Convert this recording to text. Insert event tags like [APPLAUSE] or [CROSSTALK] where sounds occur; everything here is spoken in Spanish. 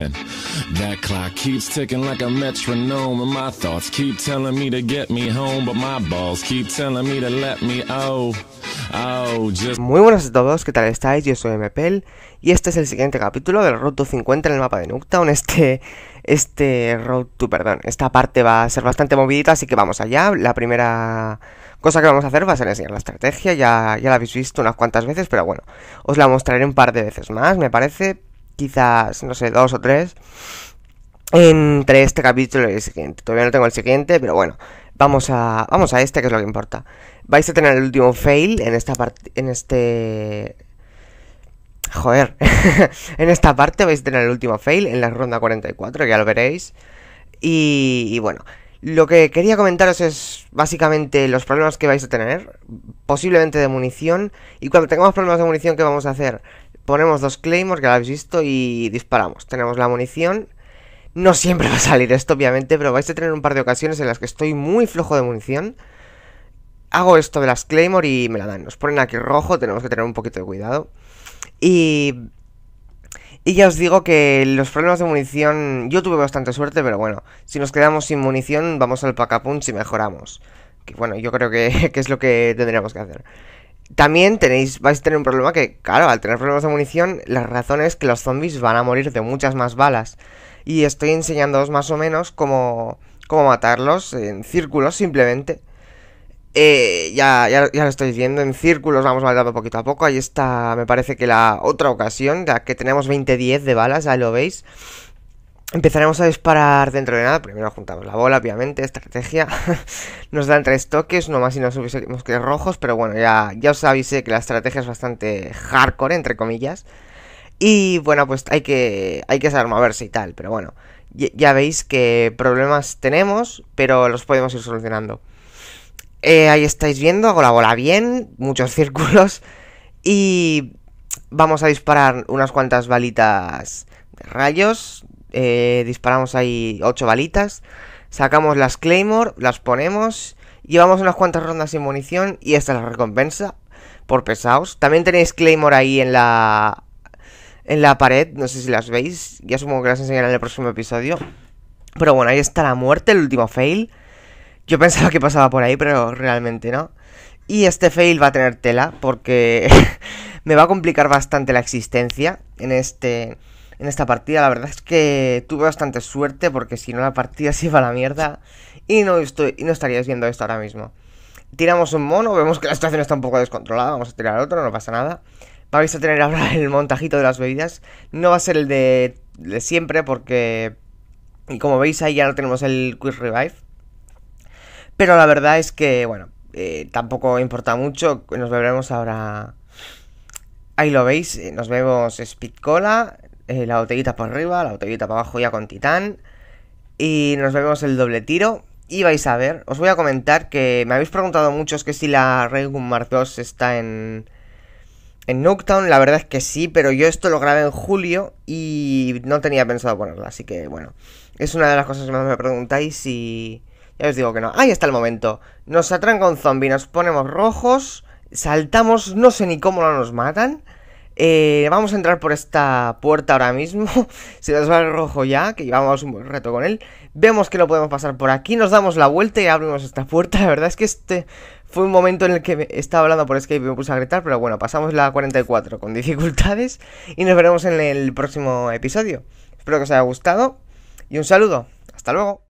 Muy buenas a todos, ¿qué tal estáis? Yo soy MPL y este es el siguiente capítulo del Road to 50 en el mapa de Nuketown. Este, este Road to, perdón, esta parte va a ser bastante movidita, así que vamos allá. La primera cosa que vamos a hacer va a ser enseñar la estrategia, ya, ya la habéis visto unas cuantas veces, pero bueno, os la mostraré un par de veces más, me parece, quizás, no sé, dos o tres, entre este capítulo y el siguiente. Todavía no tengo el siguiente, pero bueno, vamos a, vamos a este, que es lo que importa. Vais a tener el último fail en esta parte, en este... Joder, [LAUGHS] en esta parte vais a tener el último fail en la ronda 44, ya lo veréis. y, y bueno, lo que quería comentaros es básicamente los problemas que vais a tener, posiblemente de munición, y cuando tengamos problemas de munición, ¿qué vamos a hacer? Ponemos dos claymores, que lo habéis visto, y disparamos. Tenemos la munición. No siempre [LAUGHS] va a salir esto, obviamente, pero vais a tener un par de ocasiones en las que estoy muy flojo de munición. Hago esto de las claymore y me la dan. Nos ponen aquí rojo, tenemos que tener un poquito de cuidado. Y... Y ya os digo que los problemas de munición... Yo tuve bastante suerte, pero bueno. Si nos quedamos sin munición, vamos al pack a y mejoramos. Que bueno, yo creo que, [LAUGHS] que es lo que tendríamos que hacer. También tenéis, vais a tener un problema que, claro, al tener problemas de munición, la razón es que los zombies van a morir de muchas más balas. Y estoy enseñándoos más o menos cómo, matarlos en círculos simplemente. Eh, ya, ya, ya, lo estoy viendo en círculos, vamos matando poquito a poco. Ahí está, me parece que la otra ocasión, ya que tenemos 20-10 de balas, ya lo veis. Empezaremos a disparar dentro de nada. Primero juntamos la bola, obviamente, estrategia. [LAUGHS] nos dan tres toques, nomás si nos hubiésemos que rojos, pero bueno, ya, ya os avisé que la estrategia es bastante hardcore, entre comillas. Y bueno, pues hay que, hay que saber moverse y tal, pero bueno, ya, veis que problemas tenemos, pero los podemos ir solucionando. Eh, ahí estáis viendo, hago la bola bien, muchos [LAUGHS] círculos. Y vamos a disparar unas cuantas balitas de rayos eh, disparamos ahí 8 balitas, sacamos las Claymore, las ponemos, llevamos unas cuantas rondas sin munición y esta es la recompensa por pesados. También tenéis Claymore ahí en la, en la pared, no sé si las veis, ya supongo que las enseñaré en el próximo episodio. Pero bueno, ahí está la muerte, el último fail. Yo pensaba que pasaba por ahí, pero realmente no. Y este fail va a tener tela porque [LAUGHS] me va a complicar bastante la existencia en este en esta partida. La verdad es que tuve bastante suerte porque si no la partida [LAUGHS] se iba a la mierda y no, estoy, no estaríais viendo esto ahora mismo. Tiramos un mono, vemos que la situación está un poco descontrolada, vamos a tirar otro, no pasa nada. Vais a tener ahora el montajito de las bebidas. No va a ser el de, siempre porque... Y como veis ahí ya no tenemos el quiz Revive. Pero la verdad es que, bueno, eh, tampoco importa mucho. Nos veremos ahora... Ahí lo veis, eh, nos vemos Speed Cola, eh, la botellita para arriba, la botellita para abajo ya con Titán. Y nos vemos el doble tiro. Y vais a ver, os voy a comentar que me habéis preguntado muchos que si la Raygun Mark II está en, en La verdad es que sí, pero yo esto lo grabé en julio y no tenía pensado ponerla. Así que bueno, es una de las cosas que más me preguntáis y ya os digo que no. Ahí está el momento. Nos atranca un zombie, nos ponemos rojos, saltamos, no sé ni cómo no nos matan. Eh, vamos a entrar por esta puerta ahora mismo. [LAUGHS] Se nos va el rojo ya, que llevamos un reto con él. Vemos que lo podemos pasar por aquí, nos damos la vuelta y abrimos esta puerta. [LAUGHS] La verdad es que este fue un momento en el que estaba hablando por Skype y me puse a gritar, pero bueno, pasamos la 44 con [LAUGHS] dificultades y nos veremos en el próximo episodio. Espero que os haya gustado y un saludo. Hasta luego.